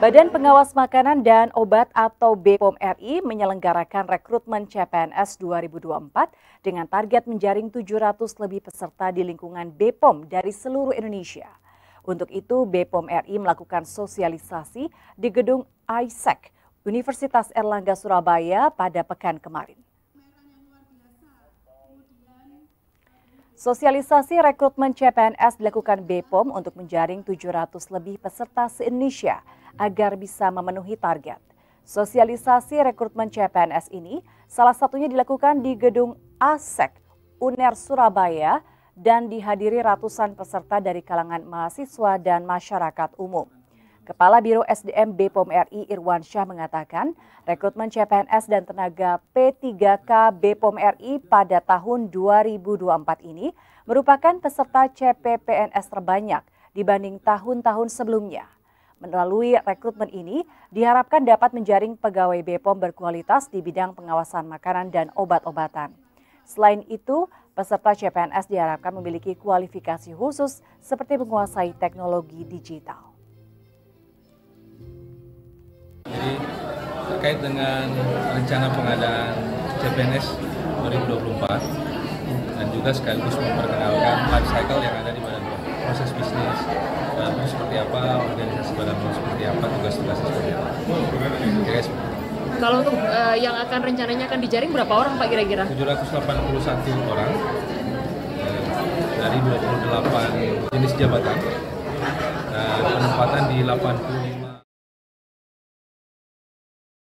Badan Pengawas Makanan dan Obat atau BPOM RI menyelenggarakan rekrutmen CPNS 2024 dengan target menjaring 700 lebih peserta di lingkungan BPOM dari seluruh Indonesia. Untuk itu, BPOM RI melakukan sosialisasi di gedung ISEC, Universitas Erlangga Surabaya pada pekan kemarin. Sosialisasi rekrutmen CPNS dilakukan BPOM untuk menjaring 700 lebih peserta se-Indonesia agar bisa memenuhi target. Sosialisasi rekrutmen CPNS ini salah satunya dilakukan di gedung ASEK UNER Surabaya dan dihadiri ratusan peserta dari kalangan mahasiswa dan masyarakat umum. Kepala Biro SDM BPOM RI Irwan Syah mengatakan, rekrutmen CPNS dan tenaga P3K BPOM RI pada tahun 2024 ini merupakan peserta CPPNS terbanyak dibanding tahun-tahun sebelumnya. Melalui rekrutmen ini, diharapkan dapat menjaring pegawai BPOM berkualitas di bidang pengawasan makanan dan obat-obatan. Selain itu, peserta CPNS diharapkan memiliki kualifikasi khusus seperti menguasai teknologi digital. terkait dengan rencana pengadaan CPNS 2024 dan juga sekaligus memperkenalkan life cycle yang ada di badan proses bisnis badan eh, seperti apa, organisasi badan seperti apa, tugas-tugasnya seperti apa. Kira Kalau untuk uh, yang akan rencananya akan dijaring berapa orang Pak kira-kira? 781 orang eh, dari 28 jenis jabatan dan nah, penempatan di 85